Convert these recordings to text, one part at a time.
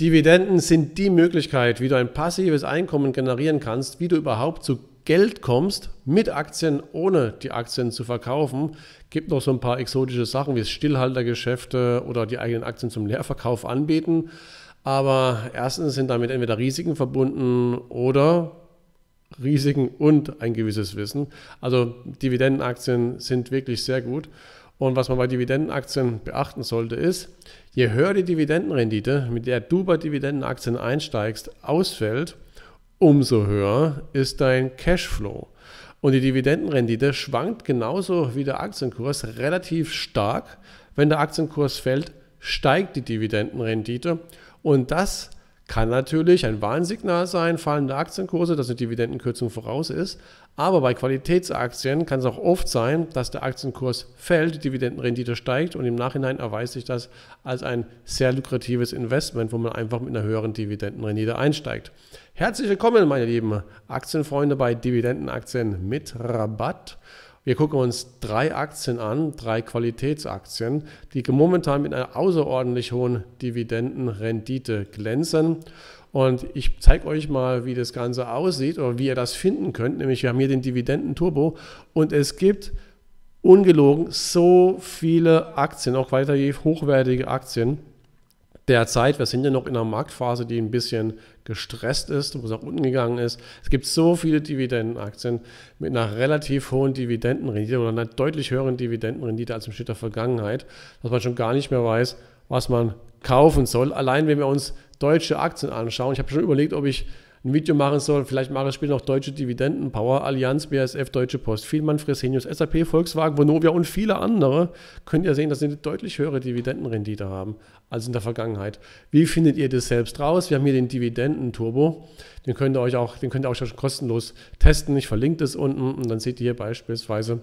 Dividenden sind die Möglichkeit, wie du ein passives Einkommen generieren kannst, wie du überhaupt zu Geld kommst mit Aktien, ohne die Aktien zu verkaufen. Gibt noch so ein paar exotische Sachen wie Stillhaltergeschäfte oder die eigenen Aktien zum Leerverkauf anbieten. Aber erstens sind damit entweder Risiken verbunden oder Risiken und ein gewisses Wissen. Also Dividendenaktien sind wirklich sehr gut. Und was man bei Dividendenaktien beachten sollte, ist, je höher die Dividendenrendite, mit der du bei Dividendenaktien einsteigst, ausfällt, umso höher ist dein Cashflow. Und die Dividendenrendite schwankt genauso wie der Aktienkurs relativ stark. Wenn der Aktienkurs fällt, steigt die Dividendenrendite. Und das kann natürlich ein Warnsignal sein, fallende Aktienkurse, dass eine Dividendenkürzung voraus ist. Aber bei Qualitätsaktien kann es auch oft sein, dass der Aktienkurs fällt, die Dividendenrendite steigt und im Nachhinein erweist sich das als ein sehr lukratives Investment, wo man einfach mit einer höheren Dividendenrendite einsteigt. Herzlich willkommen, meine lieben Aktienfreunde bei Dividendenaktien mit Rabatt. Wir gucken uns drei Aktien an, drei Qualitätsaktien, die momentan mit einer außerordentlich hohen Dividendenrendite glänzen. Und ich zeige euch mal, wie das Ganze aussieht oder wie ihr das finden könnt. Nämlich wir haben hier den Dividendenturbo und es gibt ungelogen so viele Aktien, auch weiter hochwertige Aktien derzeit, wir sind ja noch in einer Marktphase, die ein bisschen gestresst ist, wo es auch unten gegangen ist. Es gibt so viele Dividendenaktien mit einer relativ hohen Dividendenrendite oder einer deutlich höheren Dividendenrendite als im Schnitt der Vergangenheit, dass man schon gar nicht mehr weiß, was man kaufen soll. Allein wenn wir uns deutsche Aktien anschauen, ich habe schon überlegt, ob ich ein Video machen soll. Vielleicht mache ich später noch Deutsche Dividenden, Power, Allianz, BASF, Deutsche Post, Vielmann, Fresenius, SAP, Volkswagen, Vonovia und viele andere. Könnt ihr sehen, dass sie eine deutlich höhere Dividendenrendite haben als in der Vergangenheit. Wie findet ihr das selbst raus? Wir haben hier den Dividenden-Turbo. Den könnt ihr euch auch, den könnt ihr auch schon kostenlos testen. Ich verlinke das unten und dann seht ihr hier beispielsweise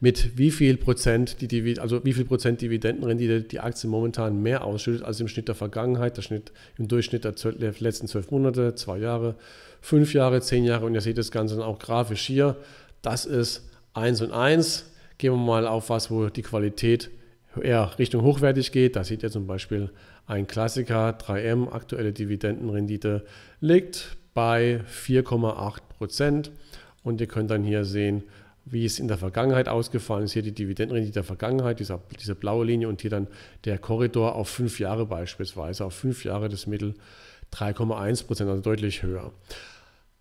mit wie viel Prozent die Divid also wie viel Prozent Dividendenrendite die Aktie momentan mehr ausschüttet als im Schnitt der Vergangenheit, der Schnitt, im Durchschnitt der, der letzten zwölf Monate, zwei Jahre, fünf Jahre, zehn Jahre und ihr seht das Ganze dann auch grafisch hier. Das ist eins und eins. Gehen wir mal auf was, wo die Qualität eher Richtung hochwertig geht. Da seht ihr zum Beispiel ein Klassiker 3M, aktuelle Dividendenrendite liegt bei 4,8 Prozent und ihr könnt dann hier sehen, wie es in der Vergangenheit ausgefallen ist. Hier die Dividendenrendite der Vergangenheit, dieser, diese blaue Linie und hier dann der Korridor auf fünf Jahre beispielsweise. Auf fünf Jahre das Mittel 3,1 Prozent, also deutlich höher.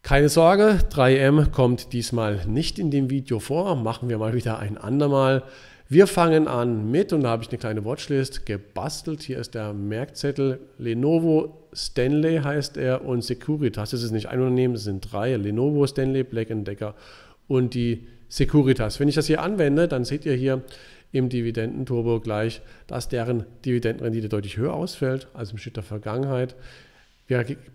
Keine Sorge, 3M kommt diesmal nicht in dem Video vor. Machen wir mal wieder ein andermal. Wir fangen an mit, und da habe ich eine kleine Watchlist gebastelt. Hier ist der Merkzettel Lenovo Stanley heißt er und Securitas. Das ist nicht ein Unternehmen, das sind drei. Lenovo, Stanley, Black Decker und die Securitas. Wenn ich das hier anwende, dann seht ihr hier im Dividendenturbo gleich, dass deren Dividendenrendite deutlich höher ausfällt als im Schnitt der Vergangenheit.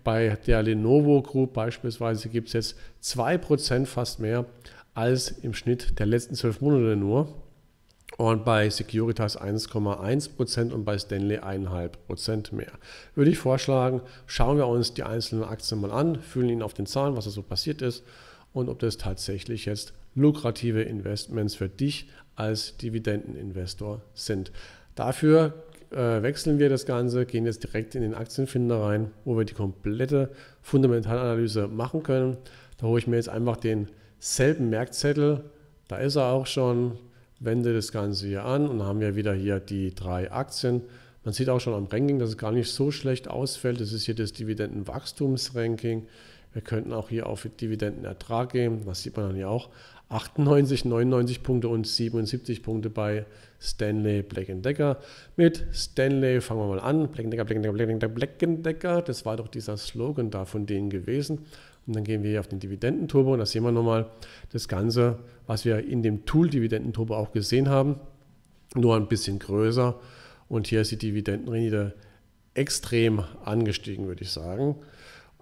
bei der Lenovo Group beispielsweise gibt es jetzt 2% fast mehr als im Schnitt der letzten zwölf Monate nur. Und bei Securitas 1,1% und bei Stanley 1,5% mehr. Würde ich vorschlagen, schauen wir uns die einzelnen Aktien mal an, fühlen ihn auf den Zahlen, was da so passiert ist und ob das tatsächlich jetzt lukrative Investments für dich als Dividendeninvestor sind. Dafür äh, wechseln wir das Ganze, gehen jetzt direkt in den Aktienfinder rein, wo wir die komplette Fundamentalanalyse machen können. Da hole ich mir jetzt einfach denselben Merkzettel, da ist er auch schon, wende das Ganze hier an und haben wir wieder hier die drei Aktien. Man sieht auch schon am Ranking, dass es gar nicht so schlecht ausfällt. Das ist hier das Dividendenwachstumsranking. Wir könnten auch hier auf Dividendenertrag gehen, das sieht man dann hier auch. 98, 99 Punkte und 77 Punkte bei Stanley Black Decker. Mit Stanley fangen wir mal an. Black Decker, Black Decker, Black Decker, Black Decker. Das war doch dieser Slogan da von denen gewesen. Und dann gehen wir hier auf den Dividendenturbo und da sehen wir nochmal das Ganze, was wir in dem Tool Dividendenturbo auch gesehen haben, nur ein bisschen größer. Und hier ist die Dividendenrendite extrem angestiegen, würde ich sagen.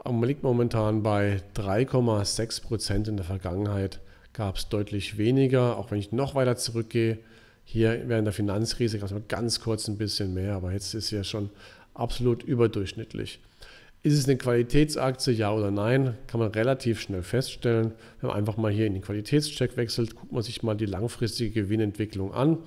Man liegt momentan bei 3,6 Prozent in der Vergangenheit gab es deutlich weniger. Auch wenn ich noch weiter zurückgehe, hier während der Finanzkrise gab es mal ganz kurz ein bisschen mehr, aber jetzt ist ja schon absolut überdurchschnittlich. Ist es eine Qualitätsaktie, ja oder nein? Kann man relativ schnell feststellen. Wenn man einfach mal hier in den Qualitätscheck wechselt, guckt man sich mal die langfristige Gewinnentwicklung an,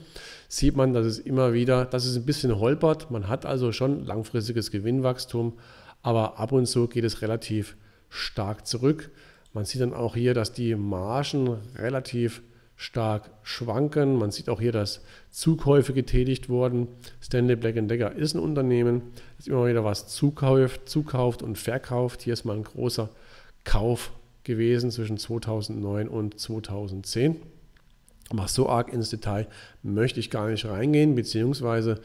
sieht man, dass es immer wieder, dass es ein bisschen holpert. Man hat also schon langfristiges Gewinnwachstum, aber ab und zu geht es relativ stark zurück. Man sieht dann auch hier, dass die Margen relativ stark schwanken. Man sieht auch hier, dass Zukäufe getätigt wurden. Stanley Black Decker ist ein Unternehmen, das immer wieder was zukauft, zukauft und verkauft. Hier ist mal ein großer Kauf gewesen zwischen 2009 und 2010. Aber so arg ins Detail möchte ich gar nicht reingehen, beziehungsweise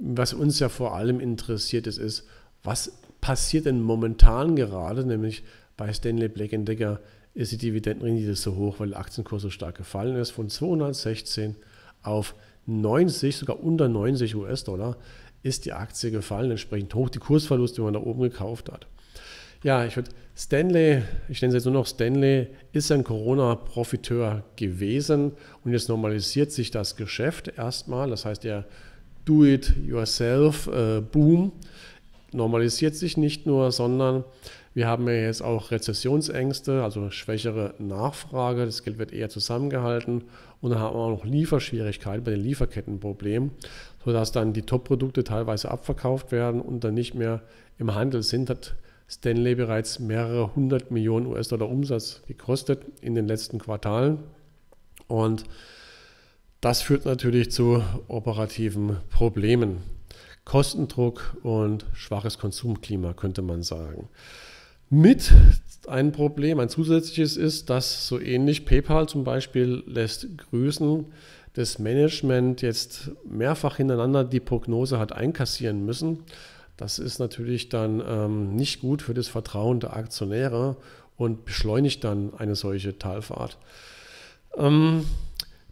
was uns ja vor allem interessiert ist, ist, was passiert denn momentan gerade, nämlich bei Stanley Black Decker ist die Dividendenrendite so hoch, weil der Aktienkurs so stark gefallen ist, von 216 auf 90, sogar unter 90 US-Dollar ist die Aktie gefallen, entsprechend hoch die Kursverluste, die man da oben gekauft hat. Ja, ich würde Stanley, ich nenne es jetzt nur noch Stanley, ist ein Corona-Profiteur gewesen und jetzt normalisiert sich das Geschäft erstmal. Das heißt, der Do-it-yourself-Boom äh, normalisiert sich nicht nur, sondern wir haben ja jetzt auch Rezessionsängste, also schwächere Nachfrage. Das Geld wird eher zusammengehalten. Und dann haben wir auch noch Lieferschwierigkeiten bei den Lieferkettenproblemen, sodass dann die Top-Produkte teilweise abverkauft werden und dann nicht mehr im Handel sind. Hat Stanley bereits mehrere hundert Millionen US-Dollar Umsatz gekostet in den letzten Quartalen. Und das führt natürlich zu operativen Problemen. Kostendruck und schwaches Konsumklima könnte man sagen. Mit ein Problem, ein zusätzliches ist, dass so ähnlich PayPal zum Beispiel lässt grüßen, das Management jetzt mehrfach hintereinander die Prognose hat einkassieren müssen. Das ist natürlich dann ähm, nicht gut für das Vertrauen der Aktionäre und beschleunigt dann eine solche Talfahrt. Ähm,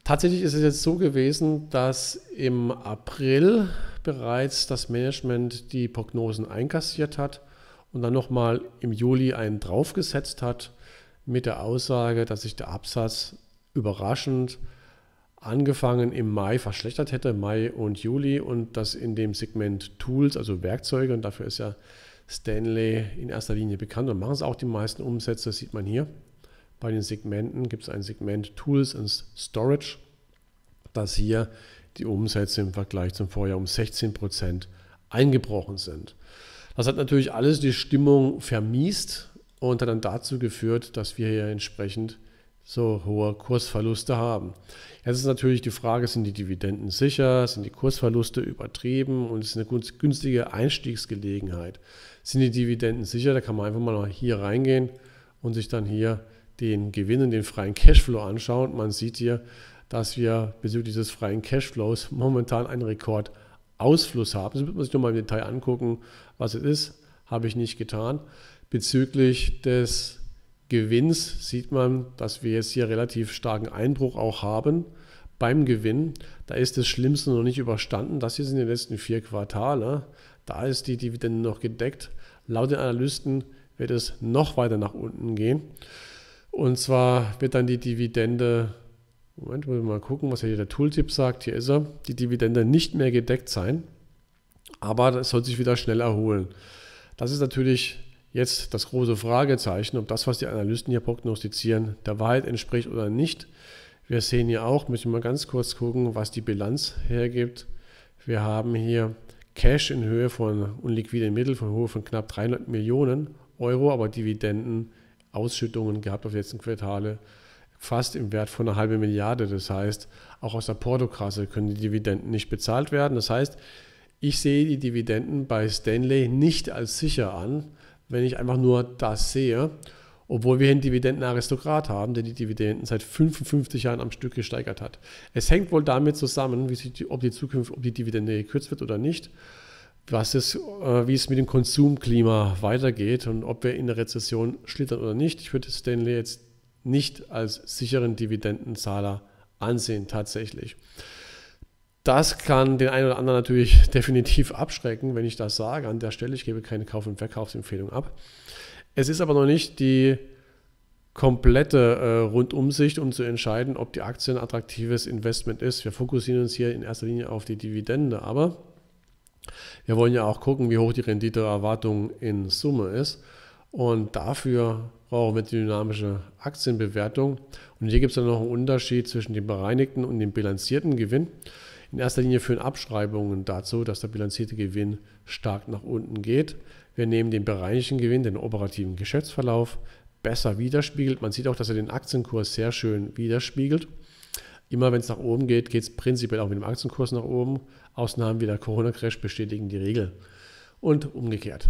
tatsächlich ist es jetzt so gewesen, dass im April bereits das Management die Prognosen einkassiert hat und dann nochmal im Juli einen draufgesetzt hat mit der Aussage, dass sich der Absatz überraschend angefangen im Mai verschlechtert hätte, Mai und Juli und dass in dem Segment Tools, also Werkzeuge, und dafür ist ja Stanley in erster Linie bekannt und machen es auch die meisten Umsätze, sieht man hier. Bei den Segmenten gibt es ein Segment Tools und Storage, dass hier die Umsätze im Vergleich zum Vorjahr um 16% eingebrochen sind. Das hat natürlich alles die Stimmung vermiest und hat dann dazu geführt, dass wir hier entsprechend so hohe Kursverluste haben. Jetzt ist natürlich die Frage, sind die Dividenden sicher, sind die Kursverluste übertrieben und ist eine günstige Einstiegsgelegenheit. Sind die Dividenden sicher, da kann man einfach mal hier reingehen und sich dann hier den Gewinn und den freien Cashflow anschauen. Man sieht hier, dass wir bezüglich des freien Cashflows momentan einen Rekord haben Ausfluss haben. Das muss man sich nochmal im Detail angucken, was es ist. Habe ich nicht getan. Bezüglich des Gewinns sieht man, dass wir jetzt hier relativ starken Einbruch auch haben beim Gewinn. Da ist das Schlimmste noch nicht überstanden. Das hier sind die letzten vier Quartale. Da ist die Dividende noch gedeckt. Laut den Analysten wird es noch weiter nach unten gehen. Und zwar wird dann die Dividende Moment, müssen wir mal gucken, was hier der Tooltip sagt. Hier ist er. Die Dividende nicht mehr gedeckt sein, aber das soll sich wieder schnell erholen. Das ist natürlich jetzt das große Fragezeichen, ob das, was die Analysten hier prognostizieren, der Wahrheit entspricht oder nicht. Wir sehen hier auch, müssen wir mal ganz kurz gucken, was die Bilanz hergibt. Wir haben hier Cash in Höhe von unliquiden Mitteln von Höhe von knapp 300 Millionen Euro, aber Dividenden, Ausschüttungen gehabt auf die letzten Quartale fast im Wert von einer halben Milliarde. Das heißt, auch aus der Portokasse können die Dividenden nicht bezahlt werden. Das heißt, ich sehe die Dividenden bei Stanley nicht als sicher an, wenn ich einfach nur das sehe, obwohl wir einen Dividendenaristokrat haben, der die Dividenden seit 55 Jahren am Stück gesteigert hat. Es hängt wohl damit zusammen, die, ob die Zukunft, ob die Dividende gekürzt wird oder nicht, was ist, äh, wie es mit dem Konsumklima weitergeht und ob wir in der Rezession schlittern oder nicht. Ich würde Stanley jetzt nicht als sicheren Dividendenzahler ansehen tatsächlich. Das kann den einen oder anderen natürlich definitiv abschrecken, wenn ich das sage an der Stelle. Ich gebe keine Kauf- und Verkaufsempfehlung ab. Es ist aber noch nicht die komplette äh, Rundumsicht, um zu entscheiden, ob die Aktie ein attraktives Investment ist. Wir fokussieren uns hier in erster Linie auf die Dividende, aber wir wollen ja auch gucken, wie hoch die Renditeerwartung in Summe ist. Und dafür auch mit dynamischer Aktienbewertung. Und hier gibt es dann noch einen Unterschied zwischen dem bereinigten und dem bilanzierten Gewinn. In erster Linie führen Abschreibungen dazu, dass der bilanzierte Gewinn stark nach unten geht. Wir nehmen den bereinigten Gewinn, den operativen Geschäftsverlauf, besser widerspiegelt. Man sieht auch, dass er den Aktienkurs sehr schön widerspiegelt. Immer wenn es nach oben geht, geht es prinzipiell auch mit dem Aktienkurs nach oben. Ausnahmen wie der Corona-Crash bestätigen die Regel. Und umgekehrt.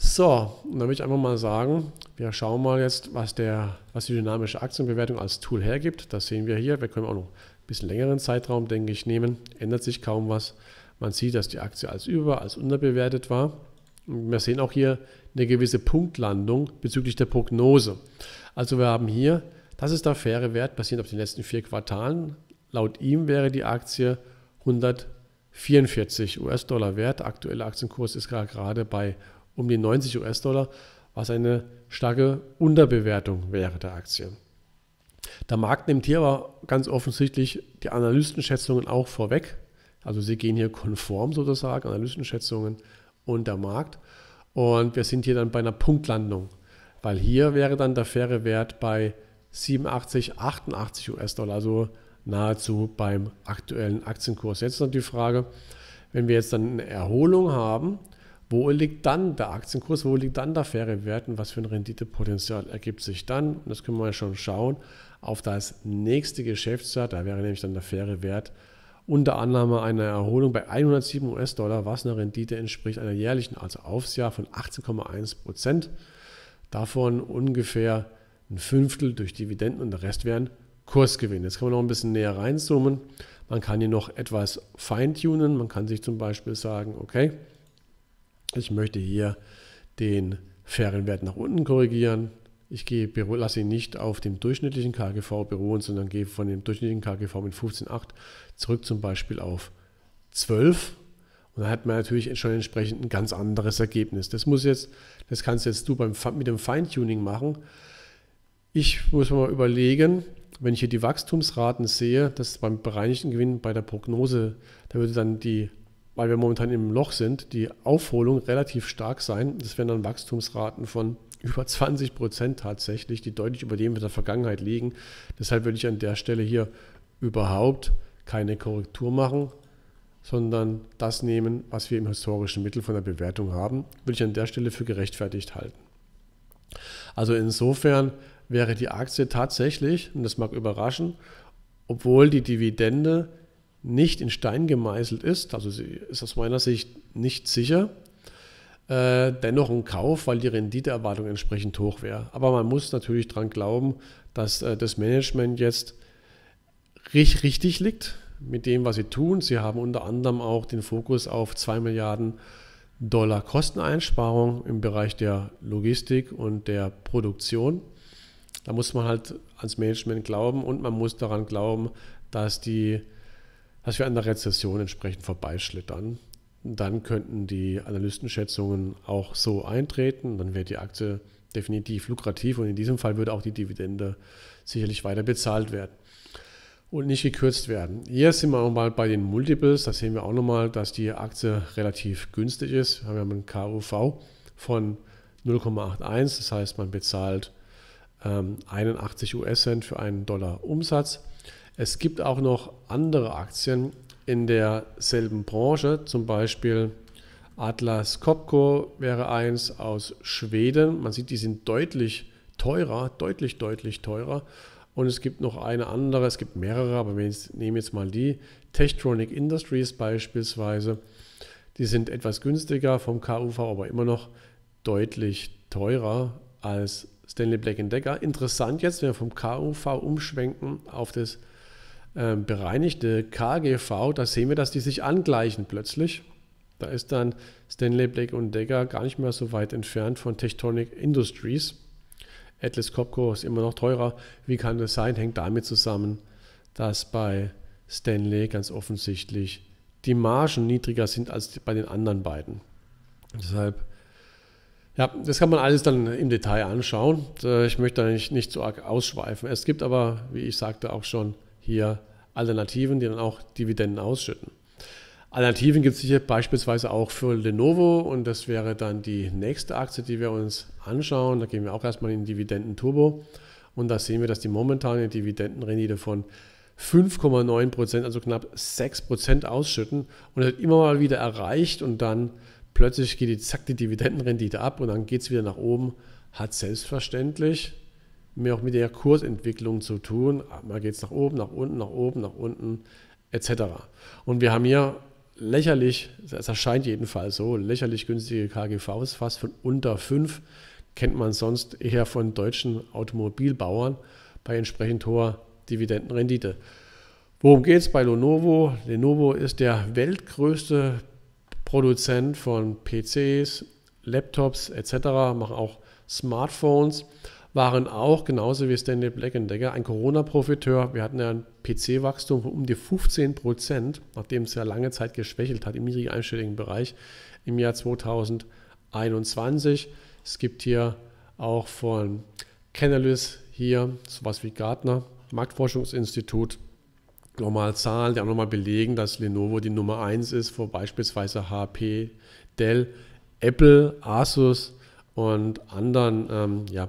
So, und dann würde ich einfach mal sagen, wir schauen mal jetzt, was, der, was die dynamische Aktienbewertung als Tool hergibt. Das sehen wir hier. Wir können auch noch ein bisschen längeren Zeitraum, denke ich, nehmen. Ändert sich kaum was. Man sieht, dass die Aktie als über, als unterbewertet war. Und wir sehen auch hier eine gewisse Punktlandung bezüglich der Prognose. Also wir haben hier, das ist der faire Wert, basierend auf den letzten vier Quartalen. Laut ihm wäre die Aktie 144 US-Dollar wert. Der aktuelle Aktienkurs ist gerade bei 144 um die 90 US-Dollar, was eine starke Unterbewertung wäre der Aktie. Der Markt nimmt hier aber ganz offensichtlich die Analystenschätzungen auch vorweg. Also sie gehen hier konform sozusagen, Analystenschätzungen und der Markt. Und wir sind hier dann bei einer Punktlandung, weil hier wäre dann der faire Wert bei 87, 88 US-Dollar, also nahezu beim aktuellen Aktienkurs. Jetzt noch die Frage, wenn wir jetzt dann eine Erholung haben, wo liegt dann der Aktienkurs? Wo liegt dann der faire Wert? Und was für ein Renditepotenzial ergibt sich dann? Und das können wir ja schon schauen auf das nächste Geschäftsjahr. Da wäre nämlich dann der faire Wert unter Annahme einer Erholung bei 107 US-Dollar, was einer Rendite entspricht einer jährlichen, also aufs Jahr von 18,1 Prozent. Davon ungefähr ein Fünftel durch Dividenden und der Rest wären Kursgewinne. Jetzt kann man noch ein bisschen näher reinzoomen. Man kann hier noch etwas feintunen. Man kann sich zum Beispiel sagen, okay, ich möchte hier den fairen Wert nach unten korrigieren. Ich gehe, lasse ihn nicht auf dem durchschnittlichen KGV beruhen, sondern gehe von dem durchschnittlichen KGV mit 15,8 zurück zum Beispiel auf 12. Und dann hat man natürlich schon entsprechend ein ganz anderes Ergebnis. Das muss jetzt, das kannst jetzt du beim, mit dem Feintuning machen. Ich muss mal überlegen, wenn ich hier die Wachstumsraten sehe, das beim bereinigten Gewinn bei der Prognose, da würde dann die weil wir momentan im Loch sind, die Aufholung relativ stark sein. Das wären dann Wachstumsraten von über 20 Prozent tatsächlich, die deutlich über dem in der Vergangenheit liegen. Deshalb würde ich an der Stelle hier überhaupt keine Korrektur machen, sondern das nehmen, was wir im historischen Mittel von der Bewertung haben, würde ich an der Stelle für gerechtfertigt halten. Also insofern wäre die Aktie tatsächlich, und das mag überraschen, obwohl die Dividende nicht in Stein gemeißelt ist, also ist aus meiner Sicht nicht sicher, äh, dennoch ein Kauf, weil die Renditeerwartung entsprechend hoch wäre. Aber man muss natürlich daran glauben, dass äh, das Management jetzt richtig, richtig liegt mit dem, was sie tun. Sie haben unter anderem auch den Fokus auf 2 Milliarden Dollar Kosteneinsparung im Bereich der Logistik und der Produktion. Da muss man halt ans Management glauben und man muss daran glauben, dass die dass wir an der Rezession entsprechend vorbeischlittern. Dann könnten die Analystenschätzungen auch so eintreten, dann wäre die Aktie definitiv lukrativ und in diesem Fall würde auch die Dividende sicherlich weiter bezahlt werden und nicht gekürzt werden. Hier sind wir auch mal bei den Multiples, da sehen wir auch nochmal, dass die Aktie relativ günstig ist. Wir haben einen KUV von 0,81, das heißt man bezahlt ähm, 81 US-Cent für einen Dollar Umsatz. Es gibt auch noch andere Aktien in derselben Branche, zum Beispiel Atlas Copco wäre eins aus Schweden. Man sieht, die sind deutlich teurer, deutlich, deutlich teurer. Und es gibt noch eine andere, es gibt mehrere, aber wir nehmen jetzt mal die. Techtronic Industries beispielsweise. Die sind etwas günstiger vom KUV, aber immer noch deutlich teurer als Stanley Black Decker. Interessant jetzt, wenn wir vom KUV umschwenken auf das ähm, bereinigte KGV, da sehen wir, dass die sich angleichen plötzlich. Da ist dann Stanley Black und Decker gar nicht mehr so weit entfernt von Tectonic Industries. Atlas Copco ist immer noch teurer. Wie kann das sein? Hängt damit zusammen, dass bei Stanley ganz offensichtlich die Margen niedriger sind als bei den anderen beiden. Deshalb, ja, das kann man alles dann im Detail anschauen. Äh, ich möchte da nicht, nicht so arg ausschweifen. Es gibt aber, wie ich sagte, auch schon hier Alternativen, die dann auch Dividenden ausschütten. Alternativen gibt es sicher beispielsweise auch für Lenovo und das wäre dann die nächste Aktie, die wir uns anschauen. Da gehen wir auch erstmal in Dividenden Turbo und da sehen wir, dass die momentane Dividendenrendite von 5,9 also knapp 6 ausschütten und das wird immer mal wieder erreicht und dann plötzlich geht die, zack, die Dividendenrendite ab und dann geht es wieder nach oben. Hat selbstverständlich mehr auch mit der Kursentwicklung zu tun. Mal geht es nach oben, nach unten, nach oben, nach unten etc. Und wir haben hier lächerlich, es erscheint jedenfalls so, lächerlich günstige KGVs, fast von unter 5, kennt man sonst eher von deutschen Automobilbauern bei entsprechend hoher Dividendenrendite. Worum geht es bei Lenovo? Lenovo ist der weltgrößte Produzent von PCs, Laptops etc., machen auch Smartphones waren auch, genauso wie Stanley Black Decker, ein Corona-Profiteur. Wir hatten ja ein PC-Wachstum von um die 15 Prozent, nachdem es ja lange Zeit geschwächelt hat im niedrig einstelligen Bereich im Jahr 2021. Es gibt hier auch von Canalys hier sowas wie Gartner, Marktforschungsinstitut, nochmal Zahlen, die auch nochmal belegen, dass Lenovo die Nummer 1 ist vor beispielsweise HP, Dell, Apple, Asus und anderen ähm, ja,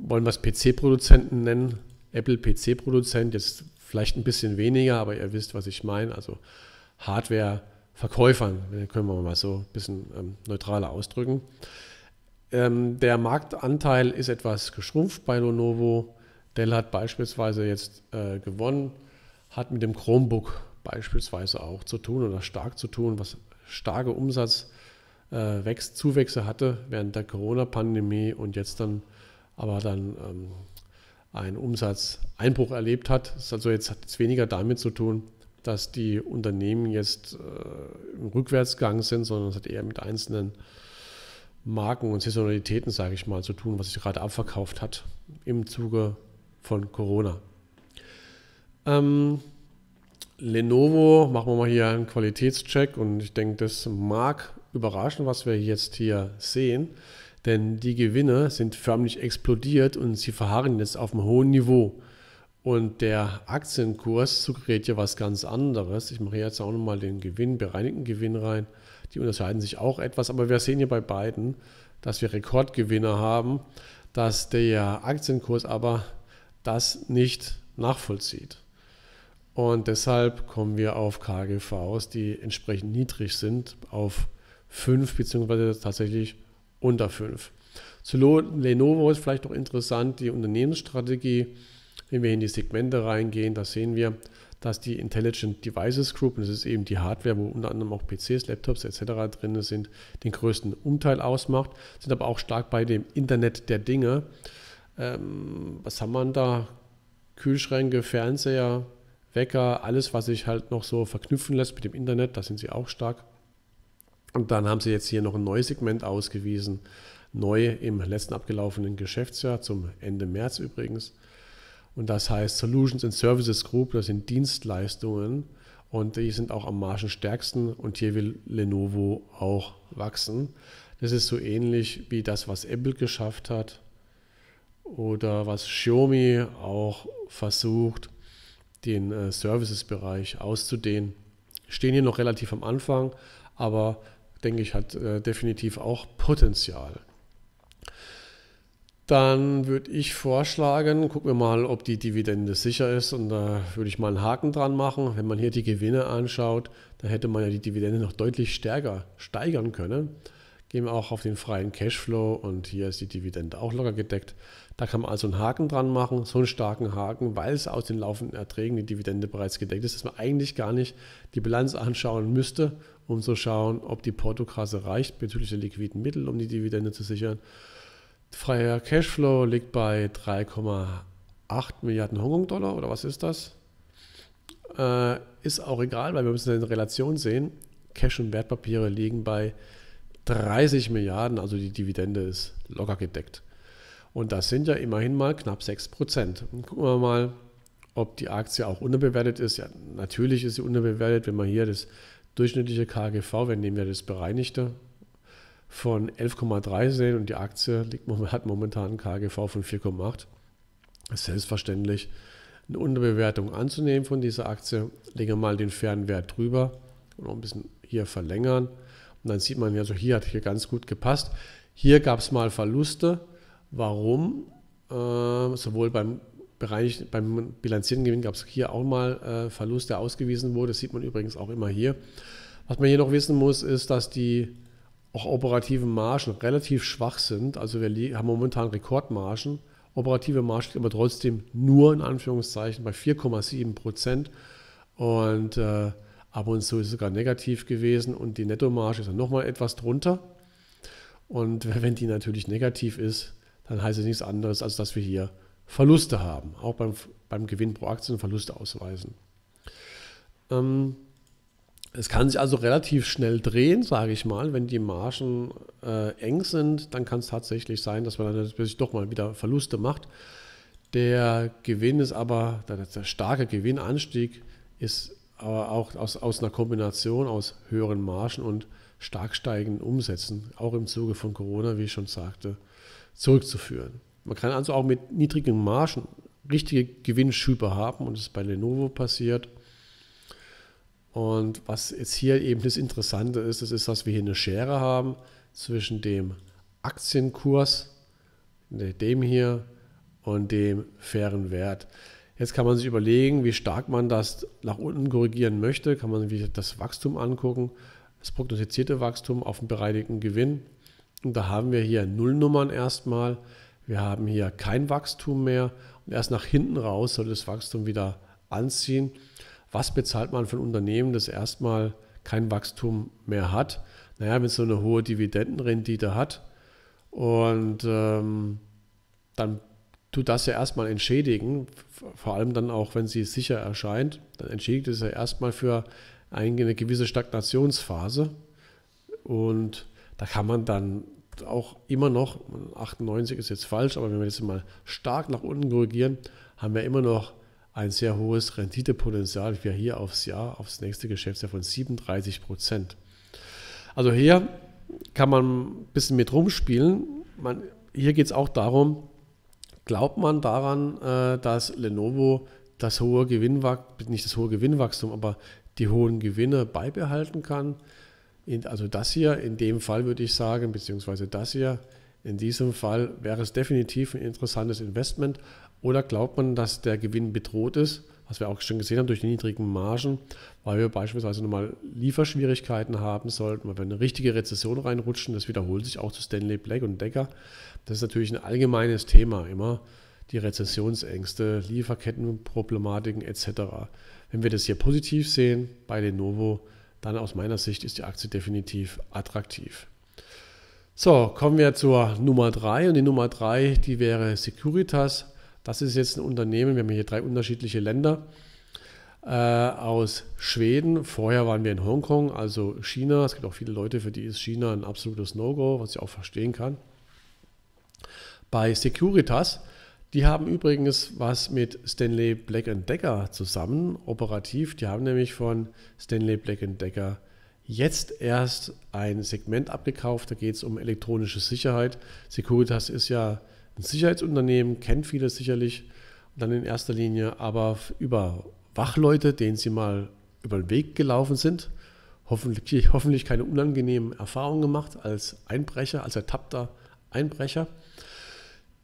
wollen wir es PC-Produzenten nennen, Apple PC-Produzent, jetzt vielleicht ein bisschen weniger, aber ihr wisst, was ich meine, also Hardware-Verkäufern, ne, können wir mal so ein bisschen ähm, neutraler ausdrücken. Ähm, der Marktanteil ist etwas geschrumpft bei Lenovo. Dell hat beispielsweise jetzt äh, gewonnen, hat mit dem Chromebook beispielsweise auch zu tun oder stark zu tun, was starke Umsatzzuwächse äh, hatte während der Corona-Pandemie und jetzt dann aber dann ähm, einen Umsatzeinbruch erlebt hat. Das also jetzt hat es weniger damit zu tun, dass die Unternehmen jetzt äh, im Rückwärtsgang sind, sondern es hat eher mit einzelnen Marken und Saisonalitäten, sage ich mal, zu tun, was sich gerade abverkauft hat im Zuge von Corona. Ähm, Lenovo, machen wir mal hier einen Qualitätscheck und ich denke, das mag überraschen, was wir jetzt hier sehen. Denn die Gewinne sind förmlich explodiert und sie verharren jetzt auf einem hohen Niveau. Und der Aktienkurs suggeriert ja was ganz anderes. Ich mache jetzt auch nochmal den Gewinn, bereinigten Gewinn rein. Die unterscheiden sich auch etwas, aber wir sehen hier bei beiden, dass wir Rekordgewinne haben, dass der Aktienkurs aber das nicht nachvollzieht. Und deshalb kommen wir auf KGVs, die entsprechend niedrig sind, auf 5 bzw. tatsächlich unter 5. Zu Lenovo ist vielleicht noch interessant die Unternehmensstrategie. Wenn wir in die Segmente reingehen, da sehen wir, dass die Intelligent Devices Group, und das ist eben die Hardware, wo unter anderem auch PCs, Laptops etc. drin sind, den größten Umteil ausmacht, sind aber auch stark bei dem Internet der Dinge. Ähm, was haben wir da? Kühlschränke, Fernseher, Wecker, alles, was sich halt noch so verknüpfen lässt mit dem Internet, da sind sie auch stark. Und dann haben sie jetzt hier noch ein neues Segment ausgewiesen, neu im letzten abgelaufenen Geschäftsjahr, zum Ende März übrigens. Und das heißt Solutions and Services Group, das sind Dienstleistungen und die sind auch am margenstärksten und hier will Lenovo auch wachsen. Das ist so ähnlich wie das, was Apple geschafft hat oder was Xiaomi auch versucht, den äh, Services-Bereich auszudehnen. Stehen hier noch relativ am Anfang, aber denke ich, hat äh, definitiv auch Potenzial. Dann würde ich vorschlagen, gucken wir mal, ob die Dividende sicher ist und da würde ich mal einen Haken dran machen. Wenn man hier die Gewinne anschaut, dann hätte man ja die Dividende noch deutlich stärker steigern können. Gehen wir auch auf den freien Cashflow und hier ist die Dividende auch locker gedeckt. Da kann man also einen Haken dran machen, so einen starken Haken, weil es aus den laufenden Erträgen die Dividende bereits gedeckt ist, dass man eigentlich gar nicht die Bilanz anschauen müsste um zu schauen, ob die Portokasse reicht bezüglich der liquiden Mittel, um die Dividende zu sichern. Freier Cashflow liegt bei 3,8 Milliarden Hongkong-Dollar oder was ist das? Äh, ist auch egal, weil wir müssen in Relation sehen. Cash und Wertpapiere liegen bei 30 Milliarden, also die Dividende ist locker gedeckt. Und das sind ja immerhin mal knapp 6 Prozent. Gucken wir mal, ob die Aktie auch unterbewertet ist. Ja, natürlich ist sie unterbewertet, wenn man hier das durchschnittliche KGV, wenn nehmen wir das bereinigte, von 11,3 sehen und die Aktie liegt, hat momentan einen KGV von 4,8. Selbstverständlich eine Unterbewertung anzunehmen von dieser Aktie. Legen wir mal den fairen Wert drüber und noch ein bisschen hier verlängern. Und dann sieht man, also hier hat hier ganz gut gepasst. Hier gab es mal Verluste. Warum? Äh, sowohl beim bereinigt, beim bilanzierten Gewinn gab es hier auch mal äh, Verlust, der ausgewiesen wurde. Das sieht man übrigens auch immer hier. Was man hier noch wissen muss, ist, dass die auch operativen Margen relativ schwach sind. Also wir haben momentan Rekordmargen. Operative Marge liegt aber trotzdem nur in Anführungszeichen bei 4,7 Prozent. Und äh, ab und zu ist es sogar negativ gewesen. Und die Nettomarge ist dann nochmal etwas drunter. Und wenn die natürlich negativ ist, dann heißt es nichts anderes, als dass wir hier Verluste haben, auch beim, beim Gewinn pro Aktie Verluste ausweisen. Ähm, es kann sich also relativ schnell drehen, sage ich mal. Wenn die Margen äh, eng sind, dann kann es tatsächlich sein, dass man dann natürlich doch mal wieder Verluste macht. Der Gewinn ist aber, der, der starke Gewinnanstieg ist aber auch aus, aus einer Kombination aus höheren Margen und stark steigenden Umsätzen, auch im Zuge von Corona, wie ich schon sagte, zurückzuführen. Man kann also auch mit niedrigen Margen richtige Gewinnschübe haben und das ist bei Lenovo passiert. Und was jetzt hier eben das Interessante ist, das ist, dass wir hier eine Schere haben zwischen dem Aktienkurs, dem hier und dem fairen Wert. Jetzt kann man sich überlegen, wie stark man das nach unten korrigieren möchte. Kann man sich das Wachstum angucken, das prognostizierte Wachstum auf den bereinigten Gewinn. Und da haben wir hier Nullnummern erstmal. Wir haben hier kein Wachstum mehr und erst nach hinten raus soll das Wachstum wieder anziehen. Was bezahlt man für ein Unternehmen, das erstmal kein Wachstum mehr hat? Naja, wenn es so eine hohe Dividendenrendite hat und ähm, dann tut das ja erstmal entschädigen, vor allem dann auch, wenn sie sicher erscheint, dann entschädigt es ja erstmal für eine gewisse Stagnationsphase und da kann man dann auch immer noch, 98 ist jetzt falsch, aber wenn wir jetzt mal stark nach unten korrigieren, haben wir immer noch ein sehr hohes Renditepotenzial wie hier aufs Jahr, aufs nächste Geschäftsjahr von 37 Prozent. Also hier kann man ein bisschen mit rumspielen. Man, hier geht es auch darum, glaubt man daran, äh, dass Lenovo das hohe Gewinnwachstum, nicht das hohe Gewinnwachstum, aber die hohen Gewinne beibehalten kann? In, also das hier in dem Fall würde ich sagen, beziehungsweise das hier in diesem Fall wäre es definitiv ein interessantes Investment. Oder glaubt man, dass der Gewinn bedroht ist, was wir auch schon gesehen haben durch die niedrigen Margen, weil wir beispielsweise nochmal Lieferschwierigkeiten haben sollten, weil wir eine richtige Rezession reinrutschen, das wiederholt sich auch zu Stanley Black und Decker. Das ist natürlich ein allgemeines Thema immer, die Rezessionsängste, Lieferkettenproblematiken etc. Wenn wir das hier positiv sehen bei Lenovo, dann aus meiner Sicht ist die Aktie definitiv attraktiv. So, kommen wir zur Nummer 3 und die Nummer 3, die wäre Securitas. Das ist jetzt ein Unternehmen, wir haben hier drei unterschiedliche Länder äh, aus Schweden. Vorher waren wir in Hongkong, also China. Es gibt auch viele Leute, für die ist China ein absolutes No-Go, was ich auch verstehen kann. Bei Securitas die haben übrigens was mit Stanley Black Decker zusammen, operativ. Die haben nämlich von Stanley Black Decker jetzt erst ein Segment abgekauft. Da geht es um elektronische Sicherheit. Securitas ist ja ein Sicherheitsunternehmen, kennt viele sicherlich. Und dann in erster Linie aber über Wachleute, denen sie mal über den Weg gelaufen sind. Hoffentlich, hoffentlich keine unangenehmen Erfahrungen gemacht als Einbrecher, als ertappter Einbrecher.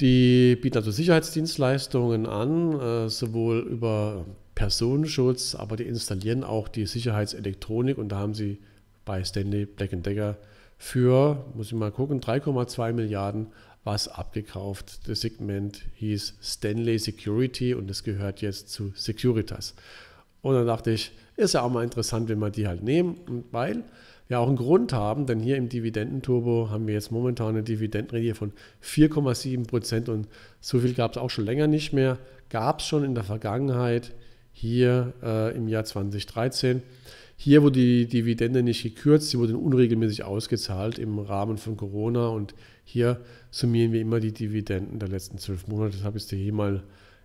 Die bieten also Sicherheitsdienstleistungen an, äh, sowohl über Personenschutz, aber die installieren auch die Sicherheitselektronik und da haben sie bei Stanley Black Decker für, muss ich mal gucken, 3,2 Milliarden was abgekauft. Das Segment hieß Stanley Security und es gehört jetzt zu Securitas. Und dann dachte ich, ist ja auch mal interessant, wenn wir die halt nehmen, weil ja auch einen Grund haben, denn hier im Dividendenturbo haben wir jetzt momentan eine Dividendenrendite von 4,7 Prozent und so viel gab es auch schon länger nicht mehr. Gab es schon in der Vergangenheit hier äh, im Jahr 2013. Hier wurde die Dividende nicht gekürzt, sie wurde unregelmäßig ausgezahlt im Rahmen von Corona und hier summieren wir immer die Dividenden der letzten zwölf Monate. Deshalb ist hier mal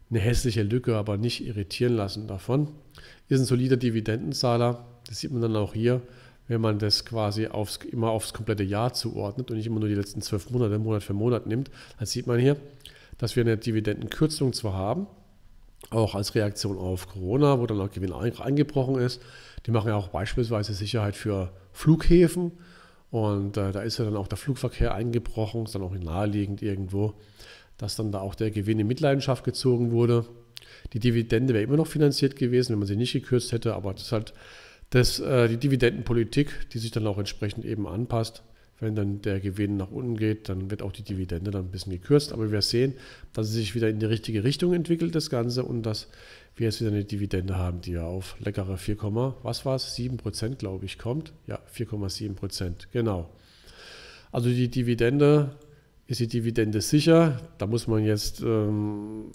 eine hässliche Lücke, aber nicht irritieren lassen davon. Ist ein solider Dividendenzahler, das sieht man dann auch hier wenn man das quasi aufs, immer aufs komplette Jahr zuordnet und nicht immer nur die letzten zwölf Monate, Monat für Monat nimmt, dann sieht man hier, dass wir eine Dividendenkürzung zwar haben, auch als Reaktion auf Corona, wo dann auch Gewinn eingebrochen ist. Die machen ja auch beispielsweise Sicherheit für Flughäfen und äh, da ist ja dann auch der Flugverkehr eingebrochen, ist dann auch naheliegend irgendwo, dass dann da auch der Gewinn in Mitleidenschaft gezogen wurde. Die Dividende wäre immer noch finanziert gewesen, wenn man sie nicht gekürzt hätte, aber das ist halt das, äh, die Dividendenpolitik, die sich dann auch entsprechend eben anpasst. Wenn dann der Gewinn nach unten geht, dann wird auch die Dividende dann ein bisschen gekürzt. Aber wir sehen, dass es sich wieder in die richtige Richtung entwickelt, das Ganze, und dass wir jetzt wieder eine Dividende haben, die ja auf leckere 4, was war es? 7 Prozent, glaube ich, kommt. Ja, 4,7 Prozent, genau. Also die Dividende, ist die Dividende sicher? Da muss man jetzt ähm,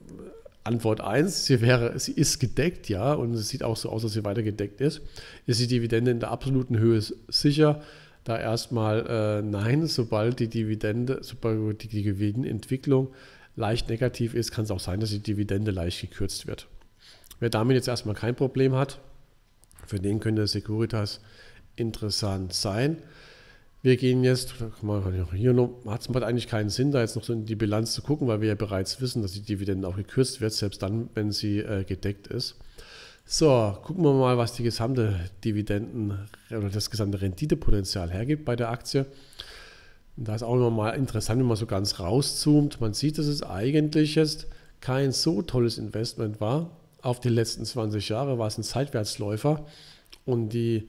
Antwort 1, sie wäre, sie ist gedeckt, ja, und es sieht auch so aus, dass sie weiter gedeckt ist. Ist die Dividende in der absoluten Höhe sicher? Da erstmal äh, nein, sobald die Dividende, sobald die Gewinnentwicklung leicht negativ ist, kann es auch sein, dass die Dividende leicht gekürzt wird. Wer damit jetzt erstmal kein Problem hat, für den könnte Securitas interessant sein. Wir gehen jetzt, hier hat es eigentlich keinen Sinn, da jetzt noch so in die Bilanz zu gucken, weil wir ja bereits wissen, dass die Dividende auch gekürzt wird, selbst dann, wenn sie äh, gedeckt ist. So, gucken wir mal, was die gesamte Dividenden oder das gesamte Renditepotenzial hergibt bei der Aktie. da ist auch immer mal interessant, wenn man so ganz rauszoomt. Man sieht, dass es eigentlich jetzt kein so tolles Investment war. Auf die letzten 20 Jahre war es ein Zeitwärtsläufer und die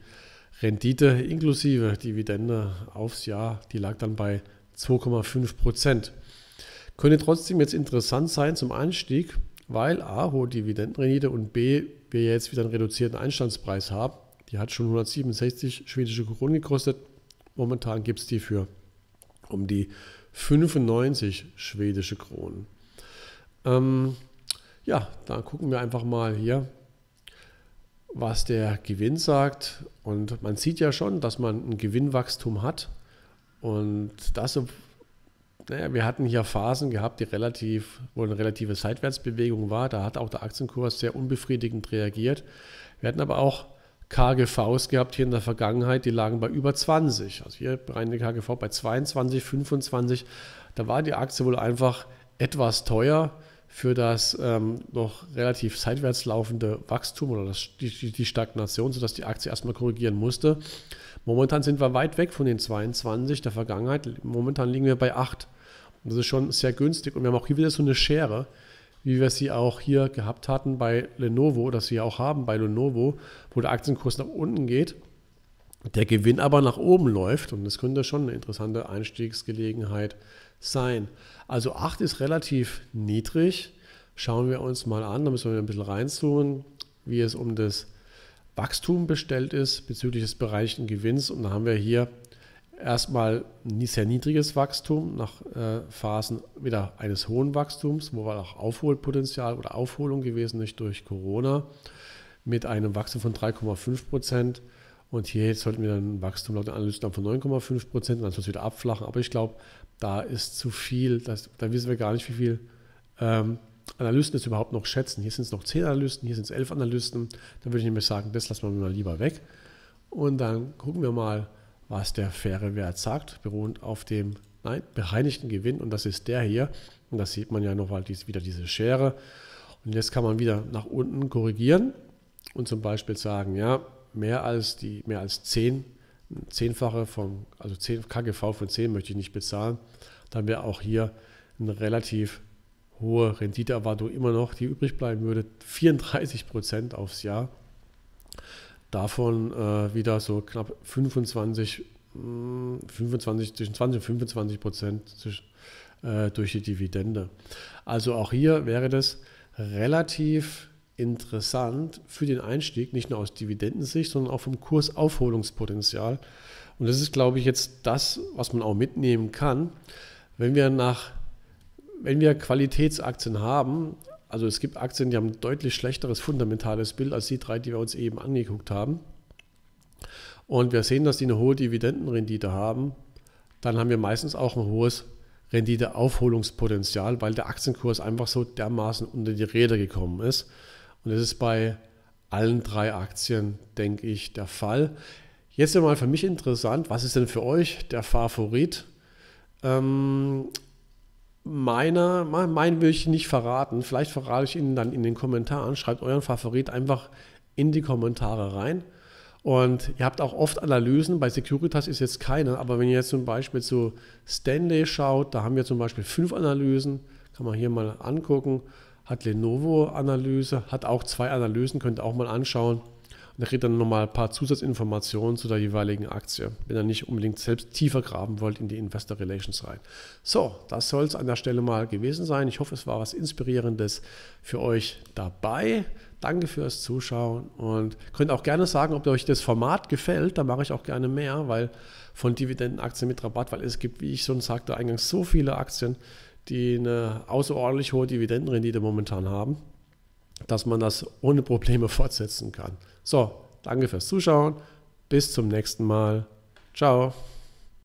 Rendite inklusive Dividende aufs Jahr, die lag dann bei 2,5 Prozent. Könnte trotzdem jetzt interessant sein zum Anstieg, weil A, hohe Dividendenrendite und B, wir jetzt wieder einen reduzierten Einstandspreis haben. Die hat schon 167 schwedische Kronen gekostet. Momentan gibt es die für um die 95 schwedische Kronen. Ähm, ja, dann gucken wir einfach mal hier, was der Gewinn sagt. Und man sieht ja schon, dass man ein Gewinnwachstum hat. Und das, naja, wir hatten hier Phasen gehabt, die relativ, wo eine relative Seitwärtsbewegung war. Da hat auch der Aktienkurs sehr unbefriedigend reagiert. Wir hatten aber auch KGVs gehabt hier in der Vergangenheit, die lagen bei über 20. Also hier die KGV bei 22, 25. Da war die Aktie wohl einfach etwas teuer für das ähm, noch relativ seitwärts laufende Wachstum oder das, die, die Stagnation, sodass die Aktie erstmal korrigieren musste. Momentan sind wir weit weg von den 22 der Vergangenheit. Momentan liegen wir bei 8. das ist schon sehr günstig. Und wir haben auch hier wieder so eine Schere, wie wir sie auch hier gehabt hatten bei Lenovo dass sie auch haben bei Lenovo, wo der Aktienkurs nach unten geht, der Gewinn aber nach oben läuft. Und das könnte schon eine interessante Einstiegsgelegenheit sein sein. Also 8 ist relativ niedrig. Schauen wir uns mal an, da müssen wir ein bisschen reinzoomen, wie es um das Wachstum bestellt ist bezüglich des bereichen Gewinns. Und da haben wir hier erstmal ein sehr niedriges Wachstum nach äh, Phasen wieder eines hohen Wachstums, wo war auch Aufholpotenzial oder Aufholung gewesen ist durch Corona mit einem Wachstum von 3,5 Prozent. Und hier jetzt sollten wir dann ein Wachstum laut den Analysten von 9,5 Prozent, dann soll es wieder abflachen. Aber ich glaube, da ist zu viel, das, da wissen wir gar nicht, wie viel ähm, Analysten es überhaupt noch schätzen. Hier sind es noch 10 Analysten, hier sind es 11 Analysten. Da würde ich nämlich sagen, das lassen wir mal lieber weg. Und dann gucken wir mal, was der faire Wert sagt, beruhend auf dem nein, bereinigten Gewinn. Und das ist der hier. Und da sieht man ja nochmal dies, wieder diese Schere. Und jetzt kann man wieder nach unten korrigieren und zum Beispiel sagen, ja, mehr als, die, mehr als 10 Zehnfache von, also 10 KGV von 10 möchte ich nicht bezahlen, dann wäre auch hier eine relativ hohe Renditeerwartung immer noch, die übrig bleiben würde. 34 Prozent aufs Jahr. Davon äh, wieder so knapp 25, 25, mm, zwischen 20 und 25 Prozent äh, durch die Dividende. Also auch hier wäre das relativ interessant für den Einstieg, nicht nur aus Dividendensicht, sondern auch vom Kursaufholungspotenzial. Und das ist, glaube ich, jetzt das, was man auch mitnehmen kann, wenn wir nach, wenn wir Qualitätsaktien haben. Also es gibt Aktien, die haben ein deutlich schlechteres fundamentales Bild als die drei, die wir uns eben angeguckt haben. Und wir sehen, dass die eine hohe Dividendenrendite haben. Dann haben wir meistens auch ein hohes Renditeaufholungspotenzial, weil der Aktienkurs einfach so dermaßen unter die Räder gekommen ist. Und das ist bei allen drei Aktien, denke ich, der Fall. Jetzt mal für mich interessant, was ist denn für euch der Favorit? Ähm, meiner, meinen will ich nicht verraten. Vielleicht verrate ich Ihnen dann in den Kommentaren. Schreibt euren Favorit einfach in die Kommentare rein. Und ihr habt auch oft Analysen, bei Securitas ist jetzt keine, aber wenn ihr jetzt zum Beispiel zu Stanley schaut, da haben wir zum Beispiel fünf Analysen, kann man hier mal angucken hat Lenovo-Analyse, hat auch zwei Analysen, könnt ihr auch mal anschauen. Und da kriegt ihr dann nochmal ein paar Zusatzinformationen zu der jeweiligen Aktie, wenn ihr nicht unbedingt selbst tiefer graben wollt in die Investor Relations rein. So, das soll es an der Stelle mal gewesen sein. Ich hoffe, es war was Inspirierendes für euch dabei. Danke fürs Zuschauen und könnt auch gerne sagen, ob euch das Format gefällt. Da mache ich auch gerne mehr, weil von Dividendenaktien mit Rabatt, weil es gibt, wie ich schon sagte, eingangs so viele Aktien, die eine außerordentlich hohe Dividendenrendite momentan haben, dass man das ohne Probleme fortsetzen kann. So, danke fürs Zuschauen. Bis zum nächsten Mal. Ciao.